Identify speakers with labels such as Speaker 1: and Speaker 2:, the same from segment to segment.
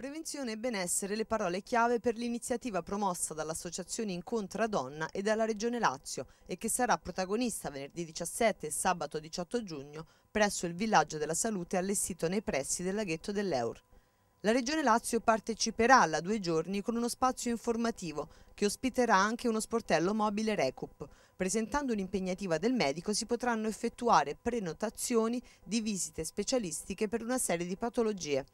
Speaker 1: Prevenzione e benessere le parole chiave per l'iniziativa promossa dall'associazione Incontra Donna e dalla Regione Lazio e che sarà protagonista venerdì 17 e sabato 18 giugno presso il Villaggio della Salute allestito nei pressi del laghetto dell'Eur. La Regione Lazio parteciperà alla due giorni con uno spazio informativo che ospiterà anche uno sportello mobile Recup. Presentando un'impegnativa del medico si potranno effettuare prenotazioni di visite specialistiche per una serie di patologie.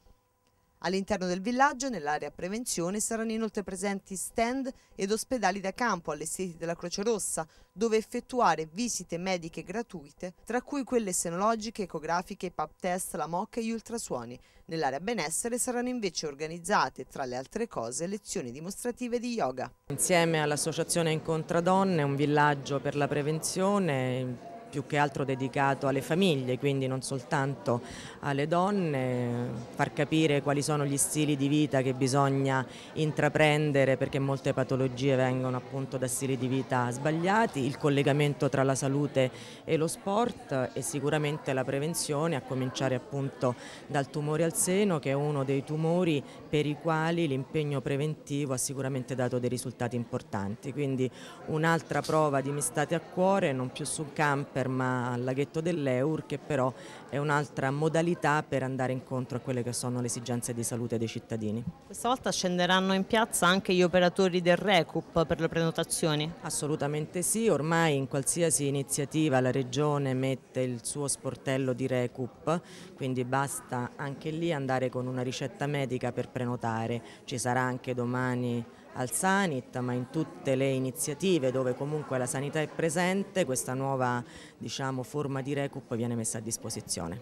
Speaker 1: All'interno del villaggio, nell'area prevenzione, saranno inoltre presenti stand ed ospedali da campo alle della Croce Rossa, dove effettuare visite mediche gratuite, tra cui quelle senologiche, ecografiche, pap test, la mocca e gli ultrasuoni. Nell'area benessere saranno invece organizzate, tra le altre cose, lezioni dimostrative di yoga.
Speaker 2: Insieme all'Associazione Incontra Donne, un villaggio per la prevenzione, più che altro dedicato alle famiglie, quindi non soltanto alle donne, far capire quali sono gli stili di vita che bisogna intraprendere perché molte patologie vengono appunto da stili di vita sbagliati, il collegamento tra la salute e lo sport e sicuramente la prevenzione, a cominciare appunto dal tumore al seno che è uno dei tumori per i quali l'impegno preventivo ha sicuramente dato dei risultati importanti. Quindi un'altra prova di mi state a cuore, non più su camper ferma al laghetto dell'Eur che però è un'altra modalità per andare incontro a quelle che sono le esigenze di salute dei cittadini. Questa volta scenderanno in piazza anche gli operatori del RECUP per le prenotazioni? Assolutamente sì, ormai in qualsiasi iniziativa la Regione mette il suo sportello di RECUP, quindi basta anche lì andare con una ricetta medica per prenotare, ci sarà anche domani al Sanit ma in tutte le iniziative dove comunque la sanità è presente questa nuova diciamo, forma di recup viene messa a disposizione.